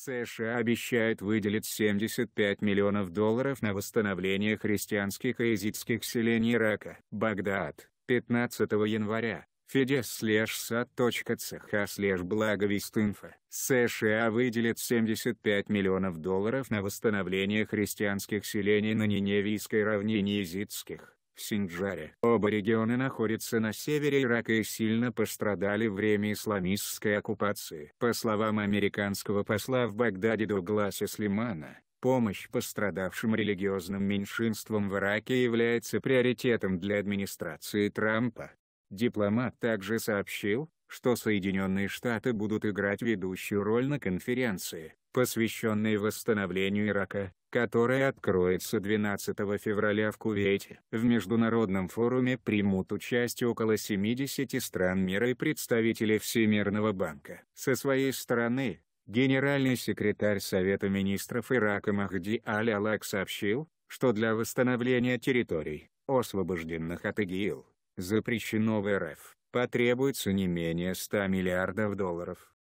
США обещают выделить 75 миллионов долларов на восстановление христианских и езидских селений Ирака. Багдад, 15 января. Федес слэш США выделят 75 миллионов долларов на восстановление христианских селений на Ниневийской равнине езидских, Синджаре. Оба региона находятся на севере Ирака и сильно пострадали в время исламистской оккупации. По словам американского посла в Багдаде Дугласа Слимана, Помощь пострадавшим религиозным меньшинствам в Ираке является приоритетом для администрации Трампа. Дипломат также сообщил, что Соединенные Штаты будут играть ведущую роль на конференции, посвященной восстановлению Ирака, которая откроется 12 февраля в Кувейте. В международном форуме примут участие около 70 стран мира и представители Всемирного банка. Со своей стороны, генеральный секретарь Совета министров Ирака Махди Аль-Алак сообщил, что для восстановления территорий, освобожденных от ИГИЛ, запрещено в РФ, потребуется не менее 100 миллиардов долларов.